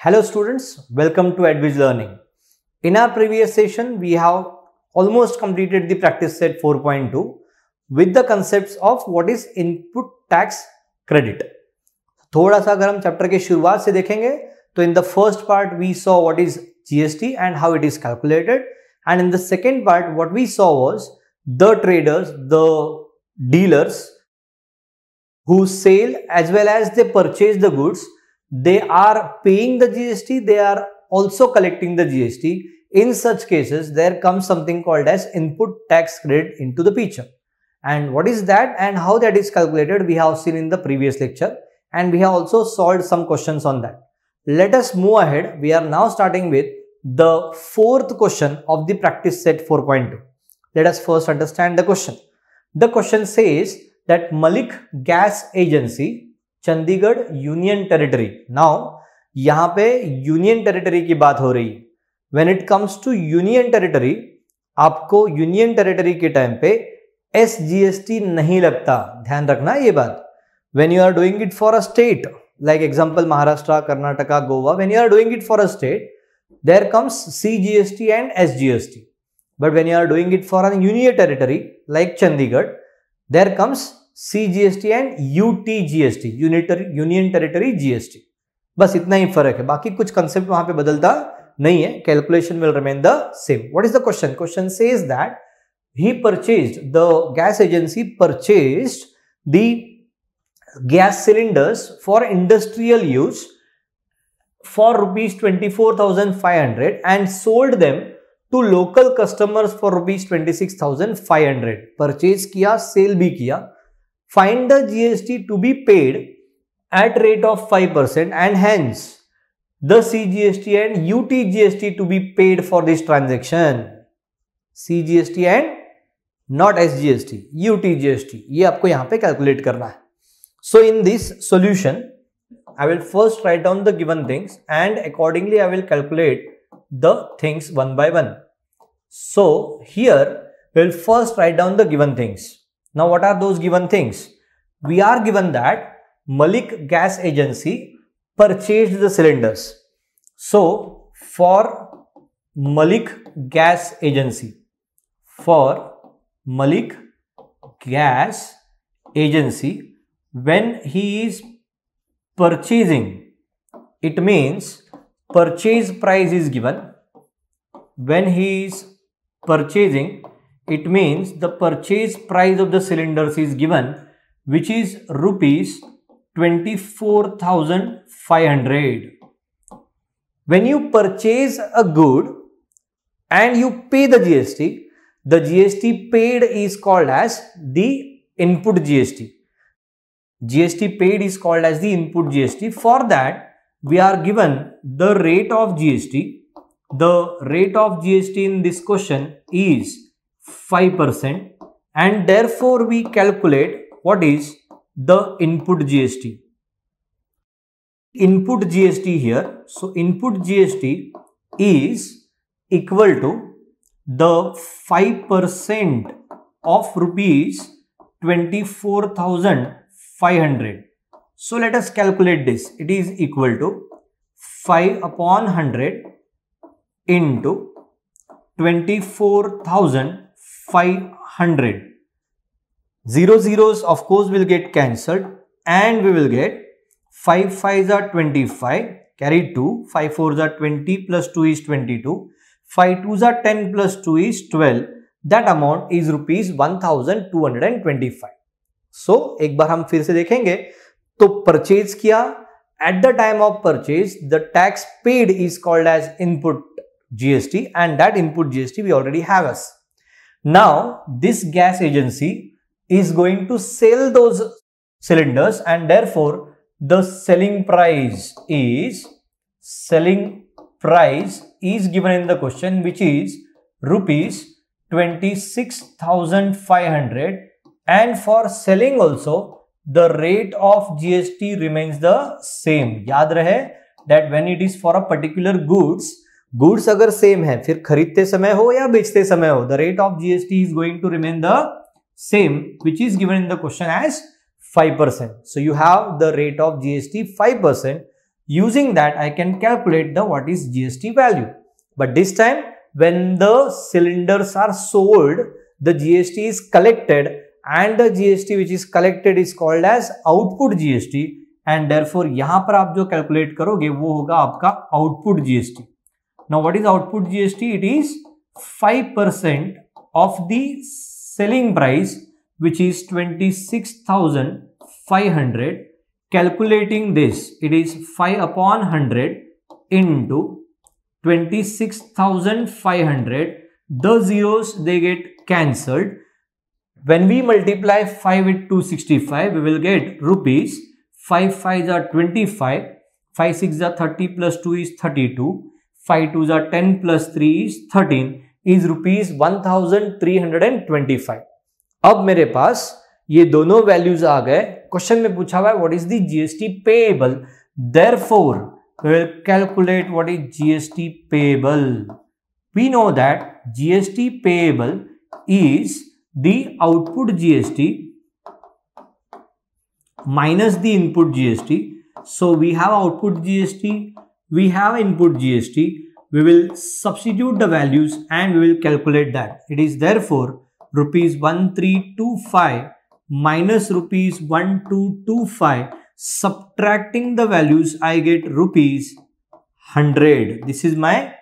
Hello students, welcome to Edwidge Learning. In our previous session, we have almost completed the practice set 4.2 with the concepts of what is input tax credit. थोड़ा सा अगर हम chapter के शुरुआत से देखेंगे तो in the first part we saw what is GST and how it is calculated and in the second part what we saw was the traders the dealers who sell as well as they purchase the goods they are paying the GST, they are also collecting the GST. In such cases, there comes something called as input tax credit into the picture. And what is that and how that is calculated, we have seen in the previous lecture and we have also solved some questions on that. Let us move ahead. We are now starting with the fourth question of the practice set 4.2. Let us first understand the question. The question says that Malik Gas Agency Chandigarh union territory now यहां पे union territory की बात हो रही है when it comes to union territory आपको union territory के time पे एसजीएसटी नहीं लगता ध्यान रखना ये बात when you are doing it for a state like example Maharashtra Karnataka Goa when you are doing it for a state there comes CGST and SGST but when you are doing it for a union territory like Chandigarh there comes C G S T and U T UTGST unitary union territory GST बस इतना ही फर्क है बाकी कुछ concept वहां पे बदलता नहीं है calculation will remain the same what is the question question says that he purchased the gas agency purchase the gas cylinders for industrial use for rupees twenty four thousand five hundred and sold them to local customers for rupees twenty six thousand five hundred purchase किया sale भी किया find the GST to be paid at rate of 5% and hence the CGST and UTGST to be paid for this transaction. CGST and not SGST, UTGST. ये आपको यहाँ पे calculate करना है. So in this solution, I will first write down the given things and accordingly I will calculate the things one by one. So here we will first write down the given things. Now what are those given things? We are given that Malik Gas Agency purchased the cylinders. So for Malik Gas Agency, for Malik Gas Agency, when he is purchasing, it means purchase price is given. When he is purchasing, it means the purchase price of the cylinders is given which is rupees 24,500. When you purchase a good and you pay the GST, the GST paid is called as the input GST. GST paid is called as the input GST. For that, we are given the rate of GST. The rate of GST in this question is 5% and therefore we calculate what is the input GST. Input GST here, so input GST is equal to the 5% of rupees 24,500. So let us calculate this. It is equal to 5 upon 100 into 24,000 500. Zero zeros of course will get cancelled and we will get 5 5s are 25 carried to 5 4s are 20 plus 2 is 22 5 2s are 10 plus 2 is 12 that amount is rupees 1225 so ek bar hum fir se dekhenge to purchase kiya at the time of purchase the tax paid is called as input gst and that input gst we already have us now, this gas agency is going to sell those cylinders and therefore the selling price is selling price is given in the question which is rupees 26,500 and for selling also the rate of GST remains the same. Yaad rahe that when it is for a particular goods goods अगर same है फिर खरीदते समय हो या बेचते समय हो the rate of GST is going to remain the same which is given in the question as five percent so you have the rate of GST five percent using that I can calculate the what is GST value but this time when the cylinders are sold the GST is collected and the GST which is collected is called as output GST and therefore यहां पर आप जो calculate करोगे वो होगा आपका output GST Now, what is output GST? It is 5% of the selling price, which is 26,500. Calculating this, it is 5 upon 100 into 26,500. The zeros, they get cancelled. When we multiply 5 with 265, we will get rupees. 5 5s are 25, 5 6 are 30 plus 2 is 32. Five two जार ten plus three is thirteen is rupees one thousand three hundred and twenty five अब मेरे पास ये दोनों values आ गए question में पूछा हुआ है what is the GST payable therefore calculate what is GST payable we know that GST payable is the output GST minus the input GST so we have output GST we have input GST, we will substitute the values and we will calculate that. It is therefore rupees 1325 minus rupees 1225 subtracting the values I get rupees 100. This is my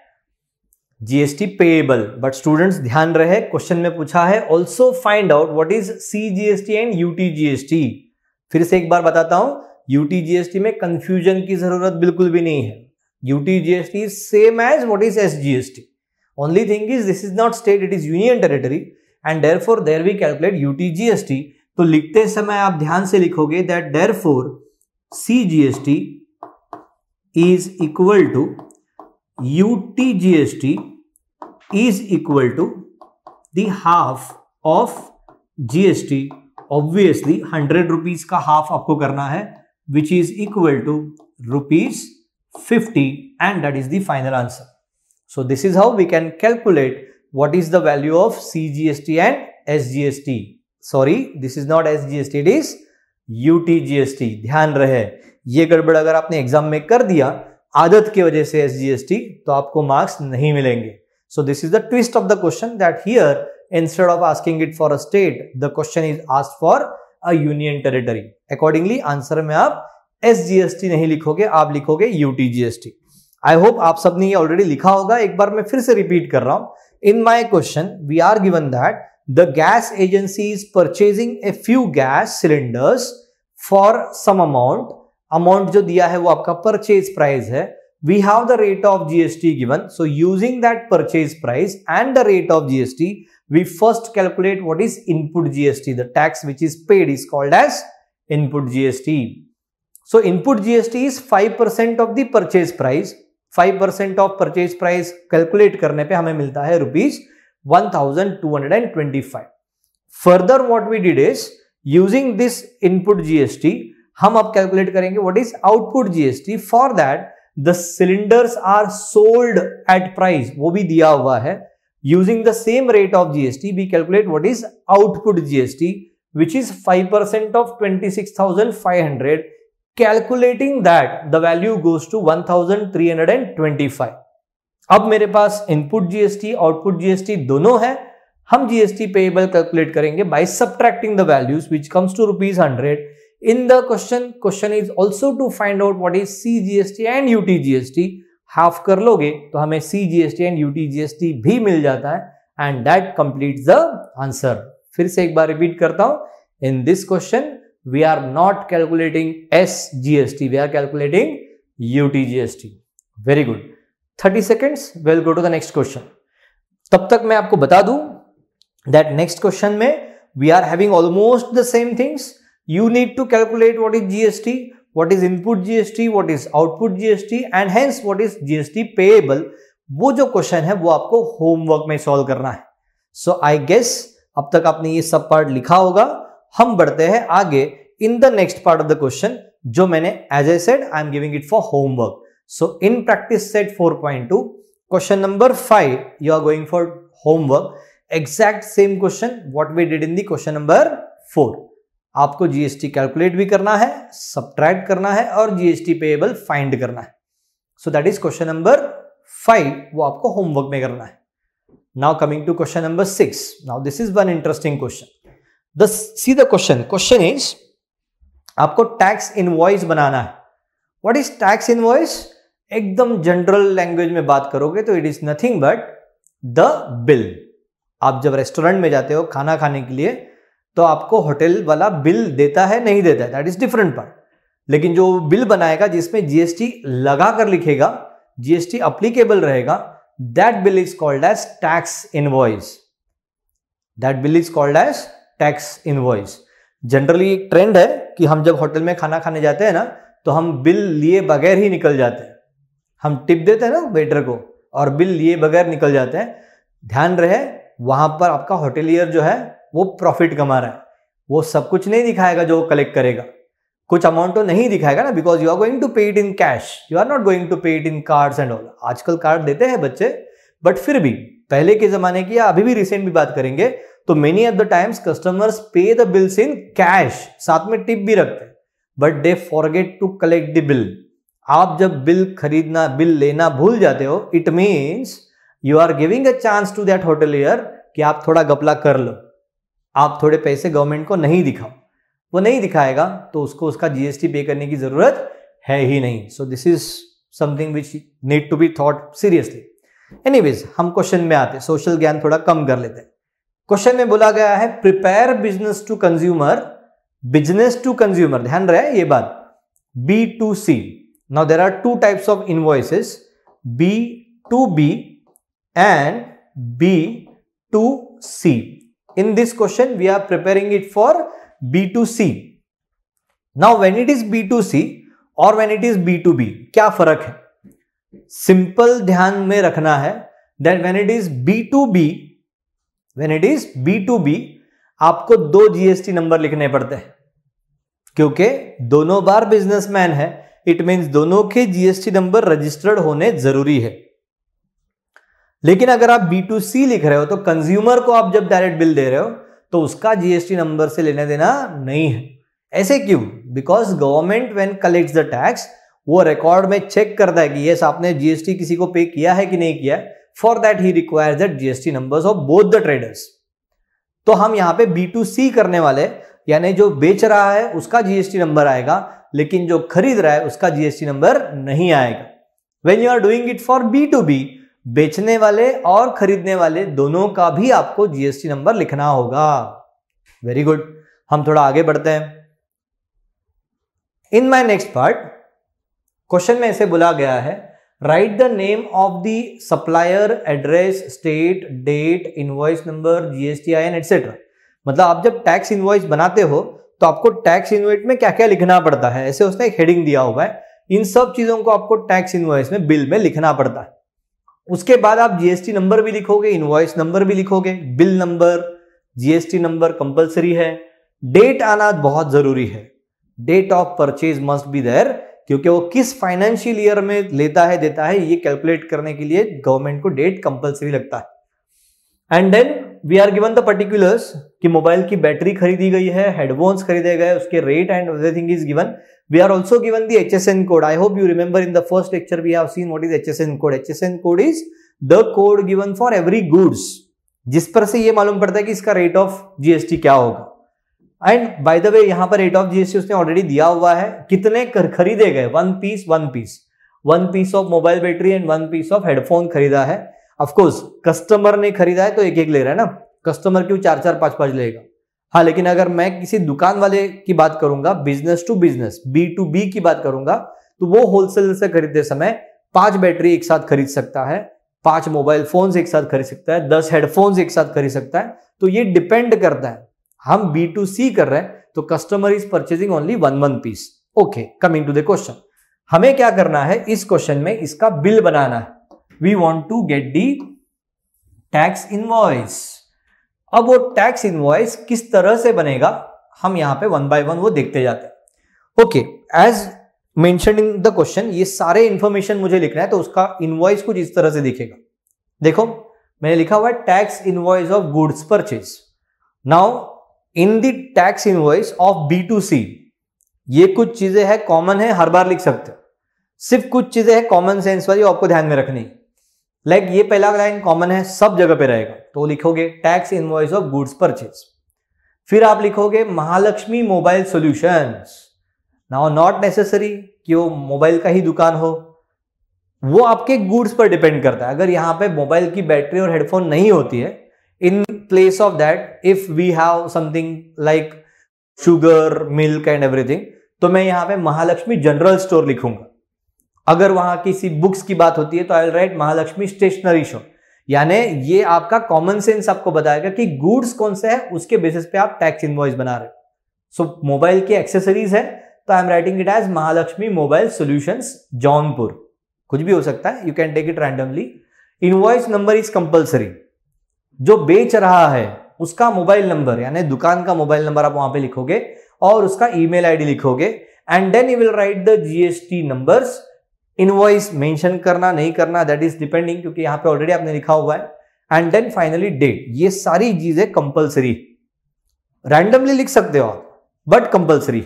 GST payable. But students, dhyan rahe, question mein pucha hai, also find out what is CGST and and UT GST फिर से एक बार बताता हूं UT GST में confusion की जरूरत बिल्कुल भी नहीं UT GST is same as what is S G S T only thing is this is not state it is union territory and therefore there we calculate UT T तो लिखते समय आप ध्यान से लिखोगे that therefore C G S T is equal to U T G S T is equal to दाफ of GST obviously hundred rupees का half आपको करना है which is equal to rupees 50 and that is the final answer. So this is how we can calculate what is the value of CGST and SGST. Sorry, this is not SGST, it is UTGST. ध्यान रहे ये गड़बड़ अगर आपने exam में कर दिया आदत की वजह से SGST तो आपको मार्क्स नहीं मिलेंगे. So this is the twist of the question that here instead of asking it for a state, the question is asked for a union territory. Accordingly, answer में आप एस एस जी टी नहीं लिखोगे आप लिखोगे UTGST I hope आप सबने ये already लिखा होगा एक बार मैं फिर से रिपीट कर रहा हूं in my question we are given that the gas agency is purchasing a few gas cylinders for some amount amount जो दिया है वो आपका परचेज प्राइस है we have the rate of GST given so using that purchase price and the rate of GST we first calculate what is input GST the tax which is paid is called as input GST So input GST is 5% of the purchase price. 5% of purchase price calculate करने पे हमें मिलता है rupees 1225. Further what we did is using this input GST हम अब calculate करेंगे what is output GST. For that the cylinders are sold at price. वो भी दिया हुआ है. Using the same rate of GST we calculate what is output GST which is 5% of 26,500. Calculating that the value goes to 1325 अब मेरे पास input GST output GST दोनों है हम जीएसटी पेएबल कैलकुलेट करेंगे by subtracting the values which comes to rupees hundred in the question question is also in the question question is also to find out what is G S T half कर लोगे तो हमें C G S T and U T G S T भी मिल जाता है and that complete the answer फिर से एक बार रिपीट करता हूं in this question we are not calculating S G S T we are calculating U T G S T very good thirty seconds we'll go to the next question तब तक मैं आपको बता दू दैट नेक्स्ट क्वेश्चन में we are having almost the same things you need to calculate what is GST what is input GST what is output GST and hence what is GST payable वो जो question है वो आपको homework में solve करना है सो I guess अब तक आपने ये सब पार्ट लिखा होगा हम बढ़ते हैं आगे in the next part of the question जो मैंने as a said I am giving it for homework so in practice set 4.2 question number five you are going for homework exact same question what we did in the question number four आपको GST calculate भी करना है subtract करना है और GST payable find करना है so that is question number five वो आपको होमवर्क में करना है now coming to question number six now this is one interesting question see the question question is आपको टैक्स इनवॉइस बनाना है व्हाट इज टैक्स इनवॉइस एकदम जनरल लैंग्वेज में बात करोगे तो it is nothing but the bill आप जब रेस्टोरेंट में जाते हो खाना खाने के लिए तो आपको होटल वाला बिल देता है नहीं देता है दैट इज डिफरेंट पार्ट लेकिन जो बिल बनाएगा जिसमें जीएसटी लगा कर लिखेगा जीएसटी अप्लीकेबल रहेगा that bill is called as tax invoice that bill is called as tax invoice generally एक ट्रेंड है कि हम जब होटल में खाना खाने जाते हैं ना तो हम बिल लिए बगैर ही निकल जाते हैं हम टिप देते हैं ना वेटर को और बिल लिए बगैर निकल जाते हैं ध्यान रहे वहां पर आपका होटेलियर जो है वो प्रॉफिट कमा रहा है वो सब कुछ नहीं दिखाएगा जो कलेक्ट करेगा कुछ अमाउंट तो नहीं दिखाएगा ना because you are going to pay it in cash you are not going to pay it in cards and all आजकल कार्ड देते हैं बच्चे बट फिर भी पहले के ज़माने की या अभी भी रिसेंट भी बात करेंगे तो many at the times customers pay the bills in cash साथ में टिप भी रखते हैं but they forget to collect the bill आप जब बिल खरीदना बिल लेना भूल जाते हो it means you are giving a chance to that year कि आप थोड़ा गपला कर लो आप थोड़े पैसे गवर्नमेंट को नहीं दिखाओ वो नहीं दिखाएगा तो उसको उसका जीएसटी पे करने की जरूरत है ही नहीं so this is something which need to be thought seriously anyways हम क्वेश्चन में आते सोशल ज्ञान थोड़ा कम कर लेते हैं क्वेश्चन में बोला गया है prepare business to consumer business to consumer ध्यान रहे ये बात B to C now there are two types of invoices B to B and B to C in this question we are preparing it for B to C now when it is B to C और it is B to B क्या फर्क है simple ध्यान में रखना है that is B to B when it is B to B आपको दो जीएसटी नंबर लिखने पड़ते हैं क्योंकि दोनों बार बिजनेसमैन है इट मीन्स दोनों के जीएसटी नंबर रजिस्टर्ड होने जरूरी है लेकिन अगर आप बी टू सी लिख रहे हो तो कंज्यूमर को आप जब डायरेक्ट बिल दे रहे हो तो उसका जीएसटी नंबर से लेने देना नहीं है ऐसे क्यों because government when collect the tax वो रिकॉर्ड में चेक करता है कि यस आपने जीएसटी किसी को पे किया है कि नहीं किया for that he requires that GST numbers of both the traders तो हम यहां पे बी टू सी करने वाले यानी जो बेच रहा है उसका जीएसटी नंबर आएगा लेकिन जो खरीद रहा है उसका जीएसटी नंबर नहीं आएगा when you are doing it for B to B बेचने वाले और खरीदने वाले दोनों का भी आपको जीएसटी नंबर लिखना होगा वेरी गुड हम थोड़ा आगे बढ़ते हैं in my next part question में ऐसे बोला गया है write the name of the address state date invoice number GST I N etc मतलब आप जब टैक्स इनवॉइस बनाते हो तो आपको टैक्स इनवॉइस में क्या क्या लिखना पड़ता है ऐसे उसने एक हेडिंग दिया हुआ है इन सब चीजों को आपको टैक्स इनवॉइस में बिल में लिखना पड़ता है उसके बाद आप जीएसटी नंबर भी लिखोगे इनवॉइस नंबर भी लिखोगे bill number GST number compulsory है डेट आना बहुत जरूरी है date of purchase must be there क्योंकि वो किस फाइनेंशियल ईयर में लेता है देता है ये कैलकुलेट करने के लिए गवर्नमेंट को डेट कंपलसरी लगता है and then we are given the particulars कि मोबाइल की बैटरी खरीदी गई है हेडफोन्स खरीदे गए उसके rate and everything is given we are also given the H S N code I hope you remember in the first lecture we have seen what is H S N code H S N code is the code given for every goods जिस पर से ये मालूम पड़ता है कि इसका rate of GST क्या होगा एंड बाय द वे यहां पर रेट ऑफ जीएसटी उसने ऑलरेडी दिया हुआ है कितने खरीदे गए one piece one piece one piece of mobile battery and one piece of headphone खरीदा है ऑफकोर्स कस्टमर ने खरीदा है तो एक एक ले रहा है ना कस्टमर क्यों चार चार पांच पांच लेगा हाँ लेकिन अगर मैं किसी दुकान वाले की बात करूंगा business to business B to B की बात करूंगा तो वो होलसेल से खरीदते समय पांच बैटरी एक साथ खरीद सकता है पांच मोबाइल फोन्स एक साथ खरीद सकता है दस हेडफोन्स एक साथ खरीद सकता है तो ये डिपेंड करता है हम बी टू सी कर रहे हैं तो customer is purchasing only one one piece okay coming to the question हमें क्या करना है इस क्वेश्चन में इसका बिल बनाना है we want to get the tax invoice अब वो टैक्स इनवॉइस किस तरह से बनेगा हम यहां पे वन बाय वन वो देखते जाते हैं okay as mention in the question ये सारे इंफॉर्मेशन मुझे लिखना है तो उसका इनवॉइस कुछ इस तरह से दिखेगा देखो मैंने लिखा हुआ है tax invoice of goods purchase now in the tax invoice of B to C ये कुछ चीजें है कॉमन है हर बार लिख सकते हो सिर्फ कुछ चीजें है कॉमन सेंस वाली आपको ध्यान में रखनी लाइक like ये पहला लाइन कॉमन है सब जगह पे रहेगा तो लिखोगे tax invoice of goods purchase फिर आप लिखोगे Mahalakshmi mobile solution now not necessary कि वो मोबाइल का ही दुकान हो वो आपके गुड्स पर डिपेंड करता है अगर यहाँ पे मोबाइल की बैटरी और हेडफोन नहीं होती है in place of that if we have something like sugar milk and everything तो मैं यहाँ पे महालक्ष्मी जनरल स्टोर लिखूंगा अगर वहां किसी बुक्स की बात होती है तो I write Mahalakshmi stationery shop यानी ये आपका कॉमन सेंस आपको बताएगा कि गुड्स कौन से है उसके बेसिस पे आप टैक्स इनवॉइस बना रहे सो so, मोबाइल की एक्सेसरीज है तो I am writing it as Mahalakshmi mobile solution Jaunpur कुछ भी हो सकता है you can take it randomly invoice number is compulsory जो बेच रहा है उसका मोबाइल नंबर यानी दुकान का मोबाइल नंबर आप वहां पे लिखोगे और उसका ईमेल आईडी लिखोगे and then you will write the GST numbers invoice mention करना नहीं करना दैट इज डिपेंडिंग क्योंकि यहां पे ऑलरेडी आपने लिखा हुआ है एंड देन फाइनली डेट ये सारी चीजें कंपल्सरी रैंडमली लिख सकते हो आप बट कंपल्सरी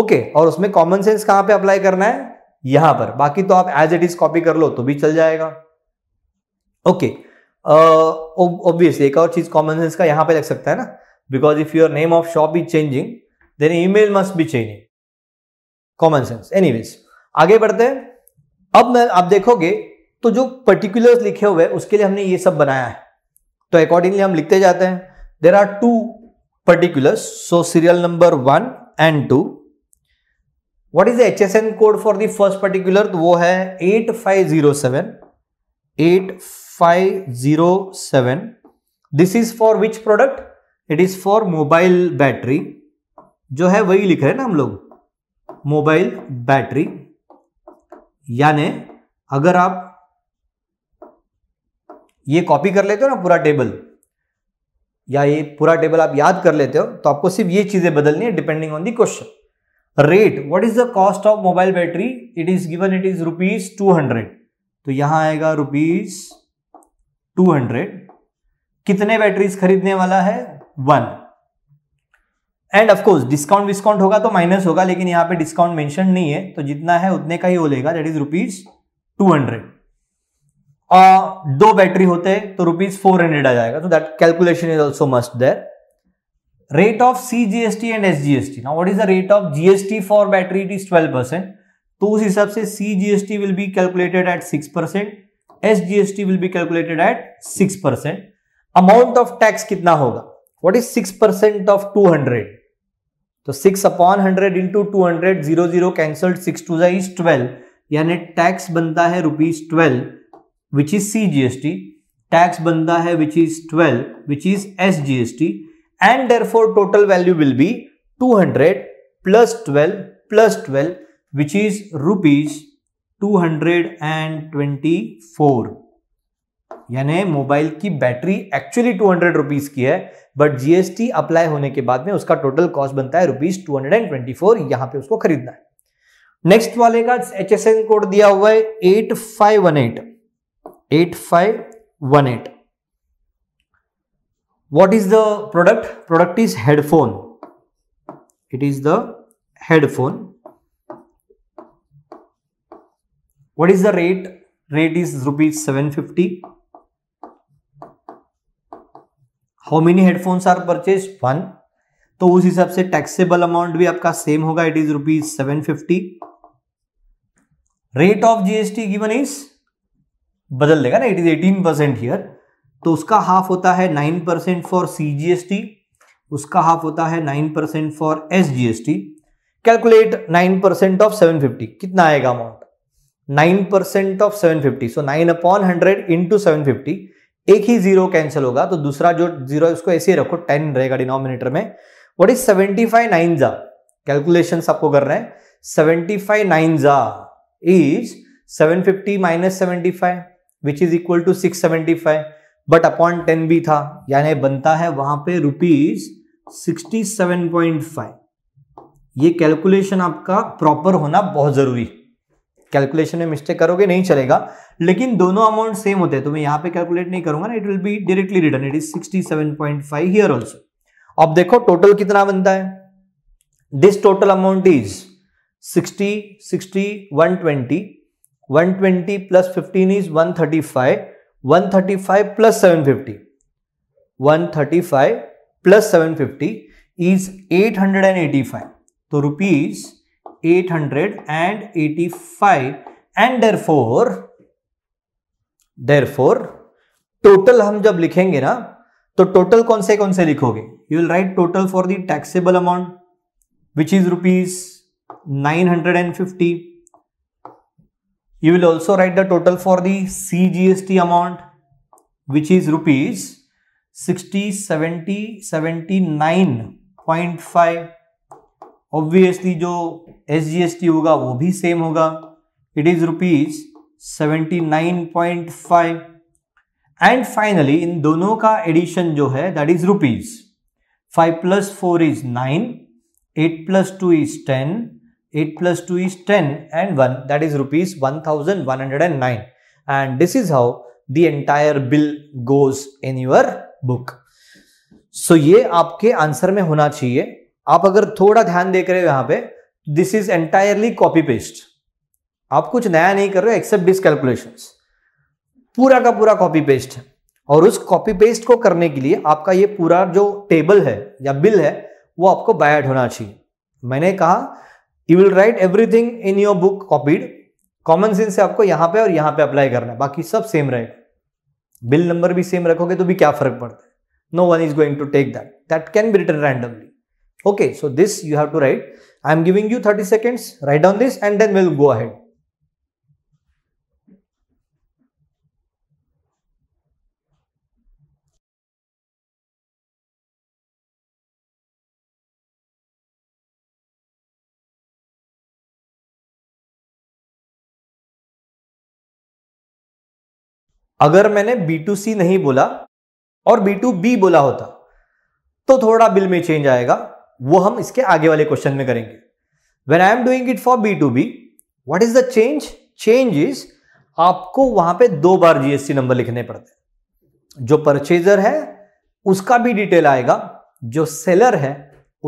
ओके और उसमें कॉमन सेंस कहां पे अप्लाई करना है यहां पर बाकी तो आप एज इट इज कॉपी कर लो तो भी चल जाएगा ओके okay. ऑब्वियसली एक और चीज कॉमन सेंस का यहां पे लग सकता है ना because if your name of shop is changing then email must be changing common sense any आगे बढ़ते हैं अब मैं आप देखोगे तो जो पर्टिकुलर्स लिखे हुए उसके लिए हमने ये सब बनाया है तो अकॉर्डिंगली हम लिखते जाते हैं there are two so serial particulars so serial number 1 H S N code for the first particular वो है eight five zero seven 8507 this is for which product it is for mobile battery जो है वही लिख रहे हैं ना हम लोग मोबाइल बैटरी यानी अगर आप ये कॉपी कर लेते हो ना पूरा टेबल या ये पूरा टेबल आप याद कर लेते हो तो आपको सिर्फ ये चीजें बदलनी है depending on the question rate what is the cost of mobile battery it is given it is rupees two hundred तो यहां आएगा रुपीज टू हंड्रेड कितने बैटरीज खरीदने वाला है वन एंड ऑफकोर्स डिस्काउंट विस्काउंट होगा तो माइनस होगा लेकिन यहां पे डिस्काउंट मेंशन नहीं है तो जितना है उतने का ही हो लेगा that is rupees two hundred और दो बैटरी होते तो रुपीज फोर हंड्रेड आ जाएगा तो that calculation is also must there's of CGST and SGST. Now, is is the rate of for battery it is twelve percent तो उस हिसाब से C GST will be calculated at six percent S GST will be calculated at six percent amount of tax कितना होगा what is six percent of two hundred तो six upon hundred into two hundred zero zero cancelled six to is twelve यानी tax बनता है rupees twelve which is C GST tax बनता है which is twelve which is S GST and therefore total value will be two hundred plus twelve plus twelve which is rupees 224 यानी mobile की battery actually 200 rupees की है but GST apply होने के बाद में उसका टोटल कॉस्ट बनता है rupees two hundred and twenty four यहां पे उसको खरीदना है नेक्स्ट वाले का एच एस एन कोड दिया हुआ है eight five one eight eight five one eight what is the product product is headphone it is the what is the rate rate is rupees 750 how many headphones are purchased one तो उस हिसाब से taxable amount भी आपका same होगा it is rupees seven fifty rate of GST given is बदल देगा ना it is eighteen percent here तो उसका हाफ होता है nine percent for C GST उसका हाफ होता है nine percent for S GST calculate nine percent of seven fifty कितना आएगा amount nine percent of seven fifty so nine upon hundred into seven fifty एक ही zero cancel होगा तो दूसरा जो जीरो है उसको ऐसे ही रखो टेन रहेगा डिनोमिनेटर में what is seventy five nine जा कैलकुलेशन आपको कर रहे हैं सेवेंटी फाइव नाइन जा is seven fifty minus seventy five which is equal to six seventy five but upon ten भी था यानी बनता है वहां पे rupees sixty seven point five ये कैलकुलेशन आपका प्रॉपर होना बहुत जरूरी है कैलकुलेशन में मिस्टेक करोगे नहीं चलेगा लेकिन दोनों अमाउंट सेम होते हैं तो मैं यहाँ पे कैलकुलेट नहीं करूंगा ना it will be directly written it is sixty seven point five here also अब देखो टोटल कितना बनता है this total amount is sixty sixty one twenty one twenty plus fifteen is one thirty five one thirty five plus seven fifty one thirty five plus seven fifty is eight hundred and eighty five तो rupees 885 and therefore therefore total हम जब लिखेंगे ना तो total कौन से कौन से लिखोगे you will write total for the taxable amount which is rupees 950 you will also write the total for the cgst amount which is rupees 60 70 79.5 obviously जो एस जी एस टी होगा वो भी सेम होगा it is rupees seventy nine point five and finally इन दोनों का addition जो है that is rupees five plus four is nine eight plus two is ten eight plus two is ten and one that is rupees one thousand one hundred and nine and this is how the entire bill goes in your book so ये आपके answer में होना चाहिए आप अगर थोड़ा ध्यान देख रहे हो यहां पे this is entirely copy paste आप कुछ नया नहीं कर रहे हो एक्सेप्ट डिस कैलकुलेशन पूरा का पूरा कॉपी पेस्ट है और उस कॉपी पेस्ट को करने के लिए आपका ये पूरा जो टेबल है या बिल है वो आपको बायड होना चाहिए मैंने कहा you will write everything in your book copied common sense से आपको यहां पे और यहाँ पे अप्लाई करना है बाकी सब सेम रहेगा बिल नंबर भी सेम रखोगे तो भी क्या फर्क पड़ता है no one is going to take that that can be written randomly Okay, so this you have to write. I am giving you 30 seconds. Write down this and then we'll go ahead. अगर मैंने B to सी नहीं बोला और B to B बोला होता तो थोड़ा bill में चेंज आएगा वो हम इसके आगे वाले क्वेश्चन में करेंगे when I am doing it for B to B what is the change change is आपको वहां पे दो बार जीएसटी नंबर लिखने पड़ते हैं जो परचेजर है उसका भी डिटेल आएगा जो सेलर है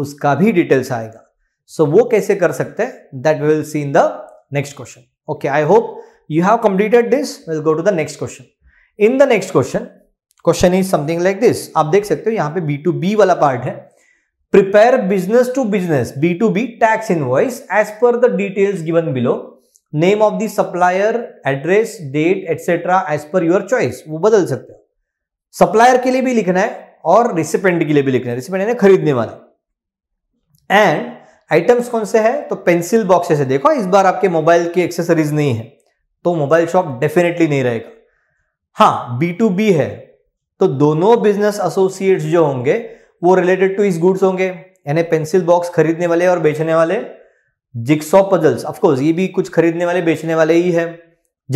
उसका भी डिटेल्स आएगा सो so, वो कैसे कर सकते हैं that will see in the next question okay I hope you have completed this will go to the next question in the next question question is something like this आप देख सकते हो यहां पे बी टू बी वाला part है prepare business to business B2B tax invoice as per the details given below. Name of the supplier, address, date, etc. as per your choice. वो बदल सकते हो सप्लायर के लिए भी लिखना है और रिसिपेंट के लिए भी लिखना है रिसिपेंट यानी खरीदने वाला एंड आइटम्स कौन से है तो पेंसिल बॉक्सेस है देखो इस बार आपके मोबाइल की एक्सेसरीज नहीं है तो मोबाइल शॉप डेफिनेटली नहीं रहेगा हाँ बी टू बी है तो दोनों बिजनेस एसोसिएट्स जो होंगे वो रिलेटेड टू इस गुड्स होंगे यानी पेंसिल बॉक्स खरीदने वाले और बेचने वाले जिक्सो पजल्स ऑफकोर्स ये भी कुछ खरीदने वाले बेचने वाले ही है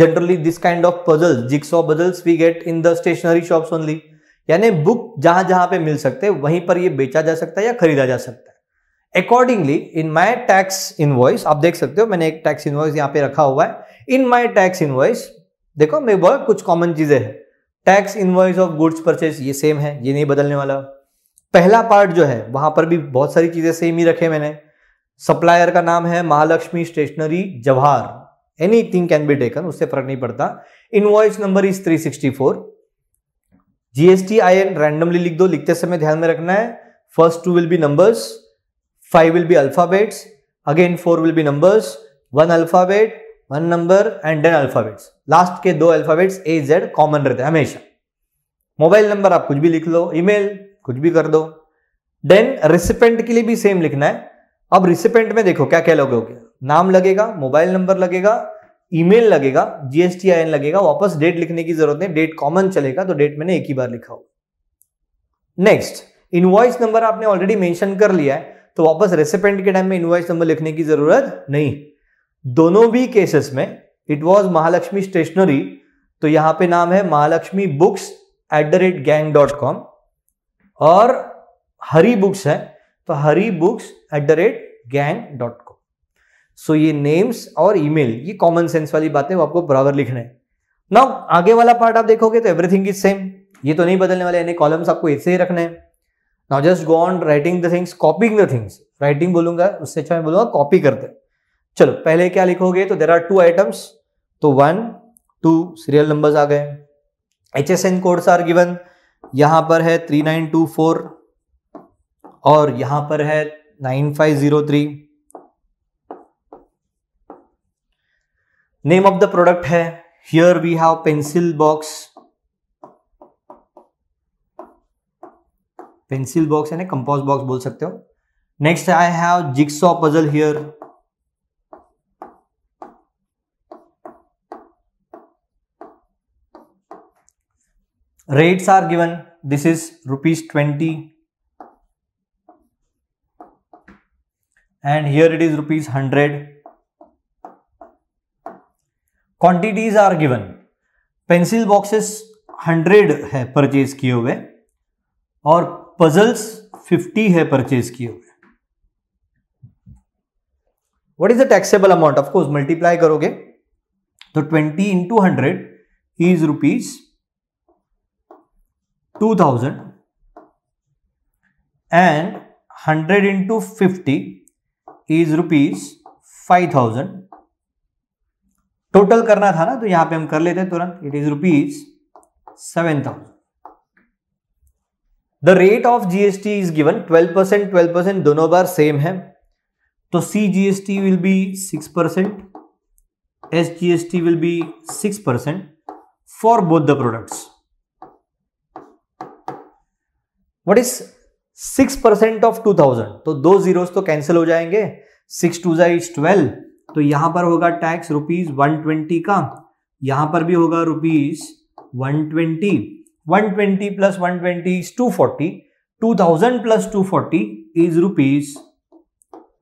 generally this kind of puzzles jigsaw puzzles we get in the stationery shops only यानी बुक जहां जहां पे मिल सकते हैं वहीं पर ये बेचा जा सकता है या खरीदा जा सकता है accordingly in my tax invoice आप देख सकते हो मैंने एक टैक्स इनवॉइस यहाँ पे रखा हुआ है इन माई टैक्स इनवॉइस देखो मेरे बहुत कुछ कॉमन चीजें हैं tax invoice of goods purchase ये सेम है ये नहीं बदलने वाला पहला पार्ट जो है वहां पर भी बहुत सारी चीजें सेम ही रखे मैंने सप्लायर का नाम है Mahalakshmi stationery Jawahar anything can be taken उससे फर्क नहीं पड़ता invoice number is 364 GST I N randomly लिख दो लिखते समय ध्यान में रखना है first two will be numbers five will be alphabets again four will be numbers one alphabet one number and then alphabets last के दो अल्फाबेट्स ए जेड कॉमन रहते हैं हमेशा मोबाइल नंबर आप कुछ भी लिख लो ईमेल कुछ भी कर दो देन रिसिपेंट के लिए भी सेम लिखना है अब रिसिपेंट में देखो क्या क्या लगोगे नाम लगेगा मोबाइल नंबर लगेगा ईमेल लगेगा जीएसटी आई लगेगा वापस डेट लिखने की जरूरत नहीं डेट कॉमन चलेगा तो डेट मैंने एक ही बार लिखा होगा नेक्स्ट इनवॉइस नंबर आपने ऑलरेडी मेंशन कर लिया है तो वापस रेसिपेंट के टाइम में इनवॉइस नंबर लिखने की जरूरत नहीं दोनों भी केसेस में इट वॉज महालक्ष्मी स्टेशनरी तो यहां पे नाम है Mahalakshmi books at the rate gang dot com और हरी बुक्स है तो Hari books at the rate gang dot com so ये नेम्स और ईमेल ये कॉमन सेंस वाली बातें वो आपको बराबर लिखना है ना आगे वाला पार्ट आप देखोगे तो एवरीथिंग इज सेम ये तो नहीं बदलने वाले यानी कॉलम्स आपको ऐसे ही रखना है now just go on writing the things copying the things writing बोलूंगा उससे अच्छा मैं बोलूंगा कॉपी करते चलो पहले क्या लिखोगे तो देर आर टू आइटम्स तो वन टू सीरियल नंबर्स आ गए H S N codes are given यहाँ पर है थ्री नाइन टू फोर और यहाँ पर है nine five zero three name of the product है here we have pencil box pencil box यानी कंपोज बॉक्स बोल सकते हो next I have of puzzle here rates are given this is rupees 20 and here it is rupees 100 quantities are given pencil boxes 100 है purchase किए हुए और puzzles 50 है purchase किए हुए what is the taxable amount of course multiply करोगे तो 20 into hundred is rupees two thousand and hundred into fifty is rupees five thousand total करना था ना तो यहां पे हम कर लेते हैं तुरंत it is rupees seven thousand the rate of GST is given twelve percent twelve percent दोनों बार सेम है तो C GST will be six percent S GST will be six percent for both the products what is six percent of two thousand तो दो zeros तो cancel हो जाएंगे six to is twelve तो यहां पर होगा टैक्स रुपीज वन ट्वेंटी का यहां पर भी होगा rupees one twenty one twenty plus one twenty is two forty two thousand plus two forty is rupees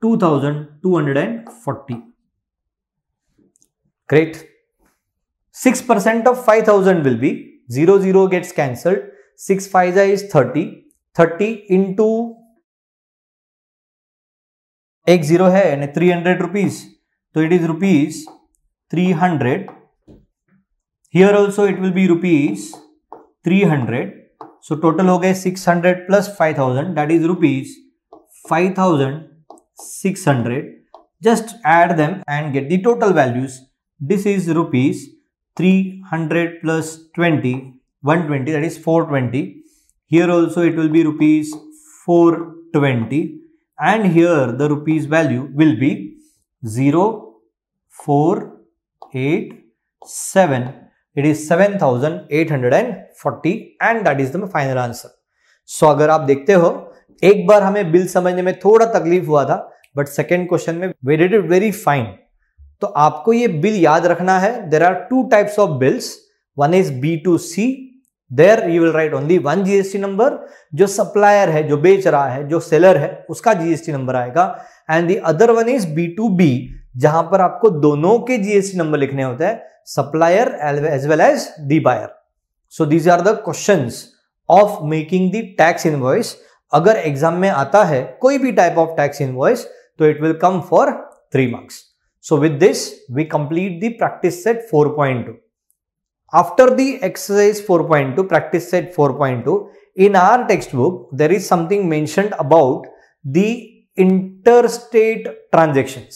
two thousand two hundred and forty great six percent of five thousand will be zero zero gets cancelled six five is thirty thirty into एक zero है यानी three hundred rupees तो it is rupees three hundred here also it will be rupees three hundred so total हो गए six hundred plus five thousand that is rupees five thousand six hundred and get them total values this is rupees three hundred plus twenty one twenty that is four twenty here also it will be rupees 420 and here the rupees value will be 0 4 8 7 it is 7840 and that is the final answer so so, अगर आप देखते हो एक बार हमें bill समझने में थोड़ा तकलीफ हुआ था बट सेकेंड क्वेश्चन में we did it very fine तो आपको ये बिल याद रखना है there are two types of bills one is B to C there you will write only one GST number जो सप्लायर है जो बेच रहा है जो सेलर है उसका जीएसटी नंबर आएगा and the other one is B to B जहां पर आपको दोनों के जीएसटी नंबर लिखने होते हैं supplier as well as the buyer so these are the question of making the tax invoice अगर एग्जाम में आता है कोई भी टाइप ऑफ टैक्स इनवॉइस तो it will come for three marks so with this we complete the practice set four point two After the exercise 4.2, practice set 4.2, in our textbook, there is something mentioned about the interstate transactions.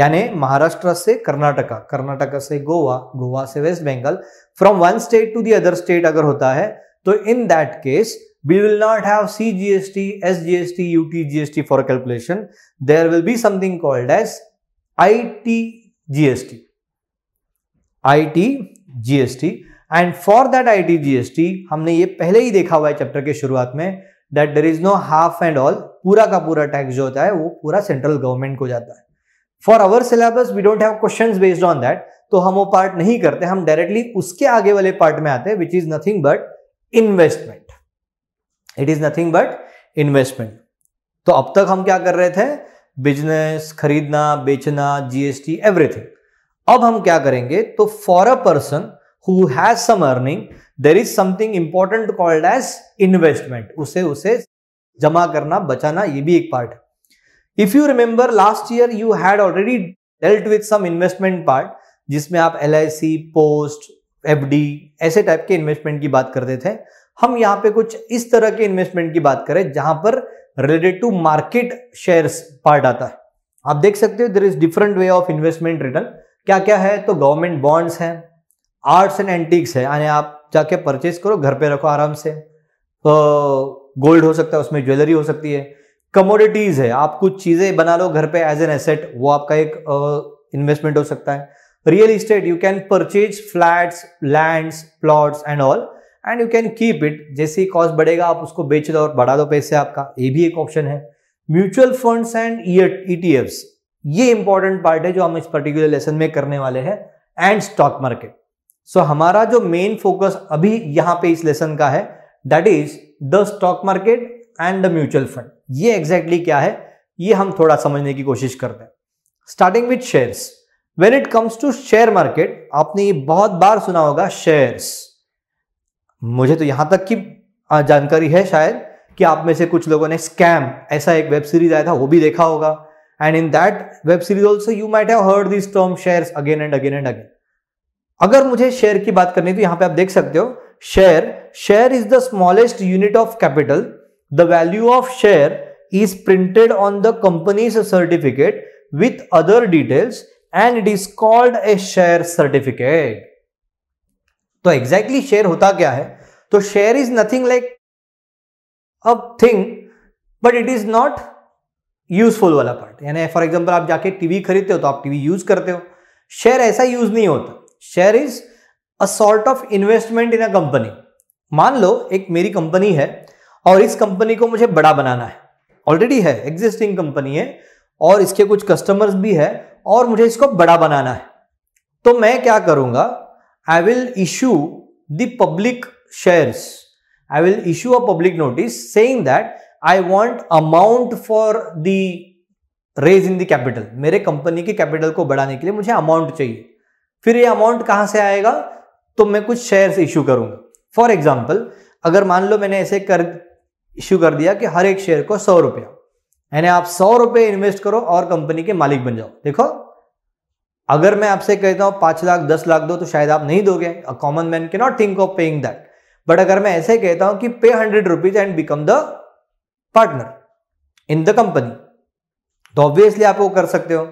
yani maharashtra se karnataka karnataka se goa goa se west bengal from one state to the other state agar hota hai to in that case we will not have CGST, SGST, ut gst for calculation. There will be something called as it gst IT GST and for that IT GST हमने ये पहले ही देखा हुआ है chapter के शुरुआत में that there is no half and all पूरा का पूरा टैक्स जो होता है वो पूरा सेंट्रल गवर्नमेंट को जाता है for our syllabus we don't have question based on that तो हम वो पार्ट नहीं करते हम डायरेक्टली उसके आगे वाले पार्ट में आते हैं which is nothing but investment it is nothing but investment तो अब तक हम क्या कर रहे थे बिजनेस खरीदना बेचना जीएसटी एवरीथिंग अब हम क्या करेंगे तो for a person who has some earning there is something important called as investment उसे उसे जमा करना बचाना ये भी एक part if you remember last year you had already dealt with some investment part जिसमें आप L I C post F D ऐसे टाइप के इन्वेस्टमेंट की बात करते थे हम यहाँ पे कुछ इस तरह के इन्वेस्टमेंट की बात करें जहां पर related to market shares part आता है आप देख सकते हो there is different way of investment return क्या क्या है तो गवर्नमेंट बॉन्ड्स हैं आर्ट्स एंड एंटीक्स है यानी आप जाके परचेज करो घर पे रखो आराम से तो गोल्ड हो सकता है उसमें ज्वेलरी हो सकती है कमोडिटीज है आप कुछ चीजें बना लो घर पे एज एन एसेट वो आपका एक इन्वेस्टमेंट हो सकता है real estate you can purchase flats lands plots and all and you can keep it जैसे ही कॉस्ट बढ़ेगा आप उसको बेच दो और बढ़ा दो पैसे आपका ये भी एक ऑप्शन है mutual funds and E T Fs ये इंपॉर्टेंट पार्ट है जो हम इस पर्टिकुलर लेसन में करने वाले हैं एंड स्टॉक मार्केट सो हमारा जो मेन फोकस अभी यहां पे इस लेसन का है that is the stock market and the mutual fund ये एग्जैक्टली exactly क्या है ये हम थोड़ा समझने की कोशिश करते हैं starting with shares when it comes to share market आपने ये बहुत बार सुना होगा शेयर्स मुझे तो यहां तक की जानकारी है शायद कि आप में से कुछ लोगों ने स्कैम ऐसा एक वेब सीरीज आया था वो भी देखा होगा and in that web series also you might have heard this term shares again and again and अगर मुझे शेयर की बात करनी तो यहां पर आप देख सकते हो share share is the smallest unit of capital the value of share is printed on the company certificate with other details and it is called a share certificate तो एग्जैक्टली exactly शेयर होता क्या है तो share is nothing like a thing but it is not useful वाला part यानी for example आप जाके TV खरीदते हो तो आप टीवी यूज करते हो शेयर ऐसा यूज नहीं होता share is a sort of investment in a company मान लो एक मेरी कंपनी है और इस कंपनी को मुझे बड़ा बनाना है ऑलरेडी है एग्जिस्टिंग कंपनी है और इसके कुछ कस्टमर्स भी है और मुझे इसको बड़ा बनाना है तो मैं क्या करूंगा I will issue the public shares I will issue a public notice saying that I want amount for the raise in the capital. मेरे कंपनी के कैपिटल को बढ़ाने के लिए मुझे अमाउंट चाहिए फिर ये अमाउंट कहाँ से आएगा तो मैं कुछ शेयर इशू करूंगा फॉर एग्जाम्पल अगर मान लो मैंने ऐसे कर इश्यू कर दिया कि हर एक शेयर को सौ रुपया यानी आप सौ रुपये इन्वेस्ट करो और कंपनी के मालिक बन जाओ देखो अगर मैं आपसे कहता हूँ पाँच लाख दस लाख दो तो शायद आप नहीं दोगे a common man can not think of paying that but अगर मैं ऐसे कहता हूँ कि pay hundred rupees and become the partner in the company तो ऑब्वियसली आप वो कर सकते हो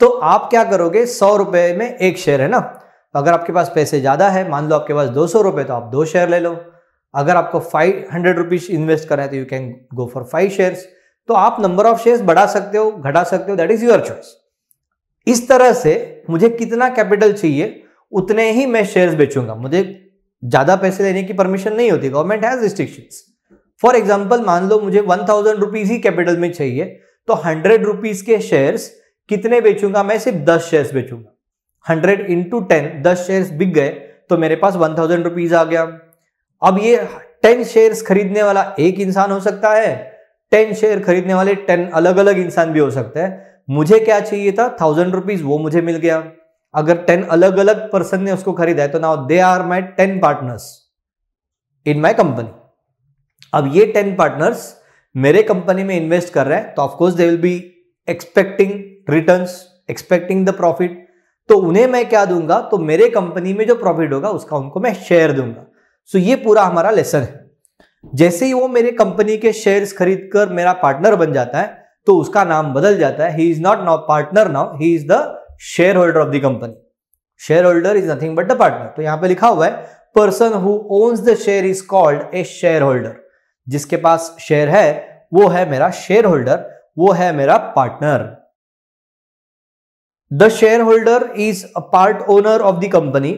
तो आप क्या करोगे सौ रुपए में एक शेयर है ना अगर आपके पास पैसे ज़्यादा है मान लो आपके पास दो सौ रुपए तो आप दो शेयर ले लो अगर आपको फाइव हंड्रेड रुपीज़ इन्वेस्ट करना है तो you can go for five shares तो आप नंबर ऑफ शेयर्स बढ़ा सकते हो घटा सकते हो दैट इज योर चॉइस इस तरह से मुझे कितना कैपिटल चाहिए उतने ही मैं शेयर्स बेचूंगा मुझे ज़्यादा पैसे लेने की परमिशन नहीं होती government has restrictions for example मान लो मुझे वन थाउजेंड रुपीज ही कैपिटल में चाहिए तो हंड्रेड रुपीज के शेयर्स कितने बेचूंगा मैं सिर्फ दस शेयर्स बेचूंगा हंड्रेड इंटू टेन दस शेयर्स बिक गए तो मेरे पास वन थाउजेंड रुपीज आ गया अब ये टेन शेयर्स खरीदने वाला एक इंसान हो सकता है टेन शेयर खरीदने वाले टेन अलग अलग इंसान भी हो सकते हैं मुझे क्या चाहिए था थाउजेंड रुपीज वो मुझे मिल गया अगर टेन अलग अलग पर्सन ने उसको खरीदा है तो now they are my ten partners in my company अब ये टेन पार्टनर्स मेरे कंपनी में इन्वेस्ट कर रहे हैं तो of course they will be expecting return expecting the profit तो उन्हें मैं क्या दूंगा तो मेरे कंपनी में जो प्रॉफिट होगा उसका उनको मैं शेयर दूंगा सो so ये पूरा हमारा लेसन है जैसे ही वो मेरे कंपनी के शेयर्स खरीद कर मेरा पार्टनर बन जाता है तो उसका नाम बदल जाता है he is not now partner now he is the shareholder of the company shareholder is nothing but the partner तो यहां पे लिखा हुआ है person who owns the share is called a shareholder जिसके पास share है वो है मेरा शेयर होल्डर वो है मेरा partner shareholder is a part owner of the company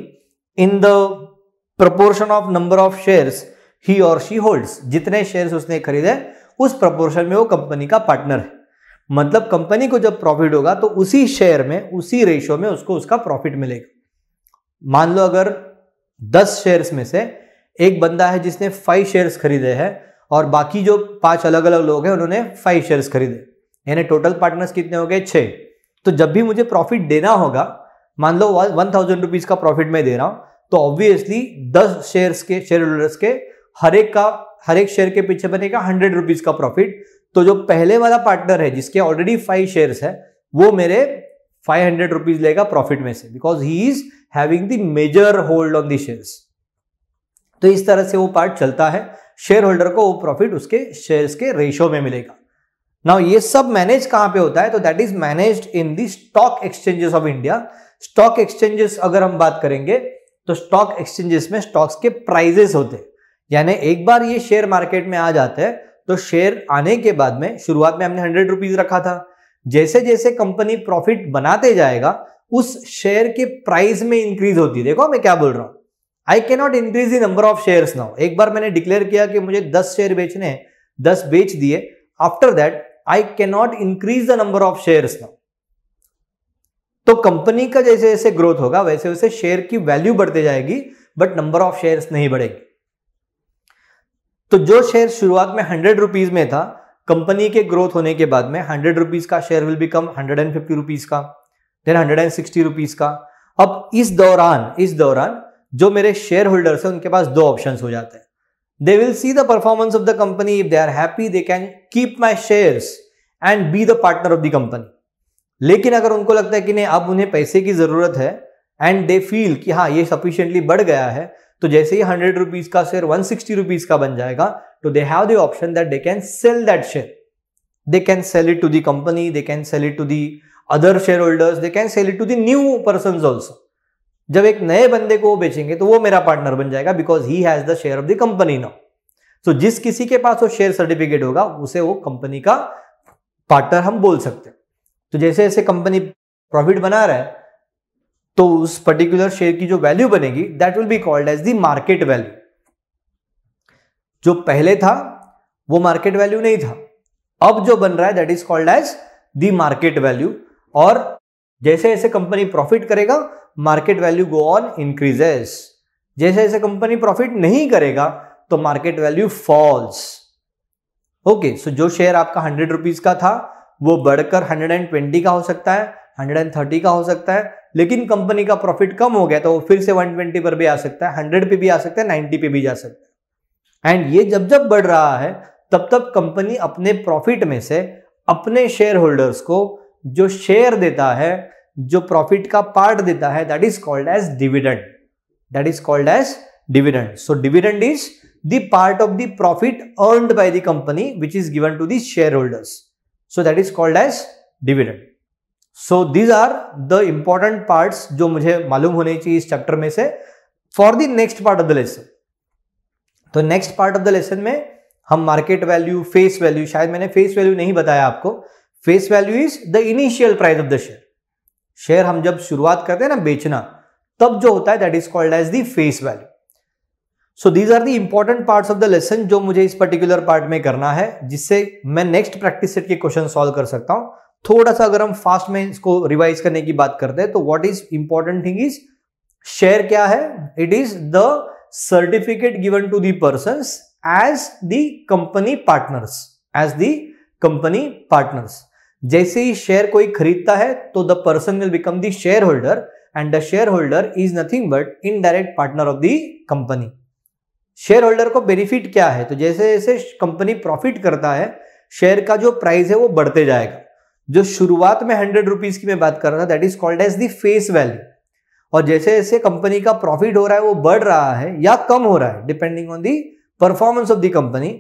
in the proportion of number of shares he or she holds जितने शेयर उसने खरीदे उस प्रपोर्शन में वो कंपनी का पार्टनर है मतलब कंपनी को जब प्रॉफिट होगा तो उसी शेयर में उसी रेशियो में उसको उसका प्रॉफिट मिलेगा मान लो अगर 10 शेयर्स में से एक बंदा है जिसने 5 शेयर्स खरीदे हैं और बाकी जो पांच अलग अलग लोग हैं उन्होंने फाइव शेयर्स खरीदे यानी टोटल पार्टनर्स कितने हो गए छः तो जब भी मुझे प्रॉफिट देना होगा मान लो वन थाउजेंड रुपीज का प्रॉफिट मैं दे रहा हूँ तो ऑब्वियसली दस शेयर्स के शेयर होल्डर्स के हर एक का हर एक शेयर के पीछे बनेगा हंड्रेड रुपीज का प्रॉफिट तो जो पहले वाला पार्टनर है जिसके ऑलरेडी फाइव शेयर्स है वो मेरे फाइव हंड्रेड रुपीज लेगा प्रॉफिट में से because he is having the major hold on the shares तो इस तरह से वो पार्ट चलता है शेयर होल्डर को वो प्रॉफिट उसके शेयर्स के रेशो में मिलेगा नाउ ये सब मैनेज कहां पे होता है तो that is managed in the stock exchanges of India stock exchanges अगर हम बात करेंगे तो स्टॉक एक्सचेंजेस में स्टॉक्स के प्राइजेस होते हैं यानी एक बार ये शेयर मार्केट में आ जाते हैं तो शेयर आने के बाद में शुरुआत में हमने हंड्रेड रुपीज रखा था जैसे जैसे कंपनी प्रॉफिट बनाते जाएगा उस शेयर के प्राइस में इंक्रीज होती है देखो मैं क्या बोल रहा हूं I can not increase the number of share now एक बार मैंने डिक्लेयर किया कि मुझे 10 शेयर बेचने हैं 10 बेच दिए after that I can not increase the number of share now तो कंपनी का जैसे जैसे ग्रोथ होगा वैसे वैसे शेयर की वैल्यू बढ़ते जाएगी बट नंबर ऑफ शेयर नहीं बढ़ेगी तो जो शेयर शुरुआत में हंड्रेड रुपीज में था कंपनी के ग्रोथ होने के बाद में हंड्रेड रुपीज का share will become hundred and fifty rupees का then hundred and sixty rupees का अब इस दौरान इस दौरान जो मेरे शेयर होल्डर्स हैं उनके पास दो ऑप्शन हो जाते हैं they will see the performance of the company if they are happy they can keep my shares and be the partner of the company लेकिन अगर उनको लगता है कि नहीं अब उन्हें पैसे की जरूरत है एंड दे फील कि हाँ ये सफिशियंटली बढ़ गया है तो जैसे ही हंड्रेड रुपीज का शेयर वन सिक्सटी रुपीज का बन जाएगा तो they have the option that they can sell that share they can sell it to the company they can sell it to the other shareholders they can sell it to the new person also जब एक नए बंदे को वो बेचेंगे तो वो मेरा पार्टनर बन जाएगा because he has the share of the company now so जिस किसी के पास वो शेयर सर्टिफिकेट होगा उसे वो कंपनी का पार्टनर हम बोल सकते हैं तो जैसे जैसे कंपनी प्रॉफिट बना रहा है तो उस पर्टिकुलर शेयर की जो वैल्यू बनेगी that will be called as the market value जो पहले था वो मार्केट वैल्यू नहीं था अब जो बन रहा है that is called as the market value और जैसे जैसे कंपनी प्रॉफिट करेगा market value go on increases जैसे जैसे कंपनी प्रॉफिट नहीं करेगा तो market value falls okay so जो शेयर आपका हंड्रेड रुपीज का था वो बढ़कर हंड्रेड एंड ट्वेंटी का हो सकता है हंड्रेड एंड थर्टी का हो सकता है लेकिन कंपनी का प्रॉफिट कम हो गया तो वो फिर से वन ट्वेंटी पर भी आ सकता है हंड्रेड पे भी आ सकता है नाइन्टी पे भी जा सकता है एंड ये जब जब बढ़ रहा है तब तब कंपनी अपने प्रॉफिट में से अपने शेयर होल्डर्स को जो शेयर देता है जो प्रॉफिट का पार्ट देता है that is called as dividend that is called as so dividend is the part of the profit earn by the company company is given to the shareholders so that is called as dividend so these are the important part जो मुझे मालूम होने चाहिए इस chapter में से for the next part of the lesson तो next part of the lesson में हम मार्केट वैल्यू फेस वैल्यू शायद मैंने फेस वैल्यू नहीं बताया आपको face value is the initial price of the share share हम जब शुरुआत करते हैं ना बेचना तब जो होता है that is called as the face value so these are the important parts of the lesson जो मुझे इस पर्टिकुलर पार्ट में करना है जिससे मैं नेक्स्ट प्रैक्टिस सेट के क्वेश्चन सॉल्व कर सकता हूं थोड़ा सा अगर हम फास्ट में इसको रिवाइज करने की बात करते हैं तो what is important thing is share क्या है it is the certificate given to the person as the company partners as the company partners जैसे ही शेयर कोई खरीदता है तो the person will become the shareholder and the shareholder is nothing but indirect partner of the company shareholder को benefit क्या है तो जैसे जैसे कंपनी प्रॉफिट करता है शेयर का जो प्राइस है वो बढ़ते जाएगा जो शुरुआत में हंड्रेड रुपीज की मैं बात कर रहा था that is called as the face value और जैसे जैसे कंपनी का प्रॉफिट हो रहा है वो बढ़ रहा है या कम हो रहा है depending on the performance of the company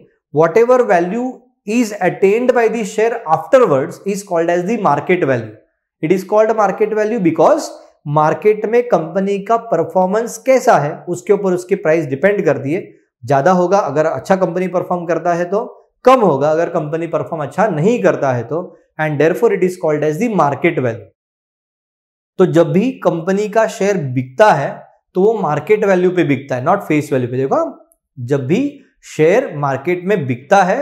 whatever value is attained by the share afterwards is called as the market value. It is called market value because market में कंपनी का परफॉर्मेंस कैसा है उसके ऊपर उसकी price depend करती है ज्यादा होगा अगर अच्छा कंपनी परफॉर्म करता है तो कम होगा अगर कंपनी परफॉर्म अच्छा नहीं करता है तो and therefore it is called as the market value तो जब भी कंपनी का शेयर बिकता है तो वो मार्केट वैल्यू पे बिकता है नॉट फेस वैल्यू पे देखो जब भी शेयर मार्केट में बिकता है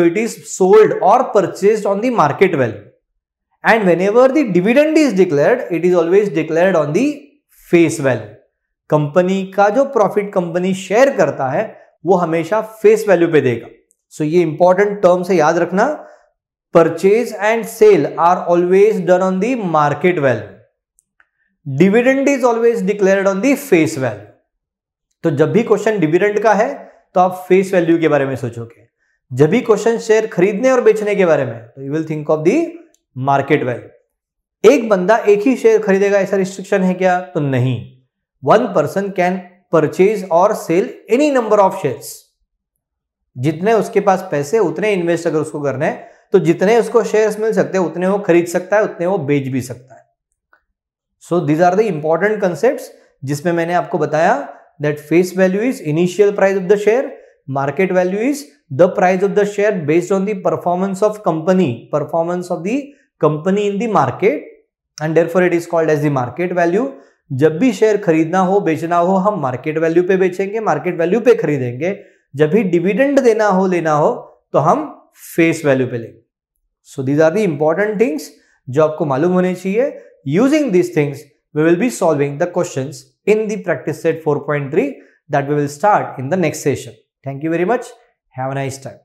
इट इज सोल्ड और purchase on the market value and whenever the dividend is declared, it is always declared on the face value company का जो प्रॉफिट कंपनी शेयर करता है वो हमेशा फेस वैल्यू पे देगा सो so, ये इंपॉर्टेंट टर्म से याद रखना purchase and sale are always done on the market value dividend is always declared on the face value तो जब भी क्वेश्चन डिविडेंड का है तो आप फेस वैल्यू के बारे में सोचोगे जब भी क्वेश्चन शेयर खरीदने और बेचने के बारे में तो you will think of the market value एक बंदा एक ही शेयर खरीदेगा ऐसा रिस्ट्रिक्शन है क्या तो नहीं one person can purchase or sell any number of shares जितने उसके पास पैसे उतने इन्वेस्ट अगर उसको करने हैं तो जितने उसको शेयर्स मिल सकते हैं उतने वो खरीद सकता है उतने वो बेच भी सकता है so these are the important concept जिसमें मैंने आपको बताया that face value is initial price of the share market value is price of the share based on on the performance of company performance of the company in the market and therefore it is called as the market value जब भी share खरीदना हो बेचना हो हम market value पे बेचेंगे market value पे खरीदेंगे जब भी डिविडेंड देना हो लेना हो तो हम फेस वैल्यू पे लेंगे so these are the important things जो आपको मालूम होने चाहिए using this things we will be solving the question in the practice set four point three that we will start in the next session thank you very much Have a nice time.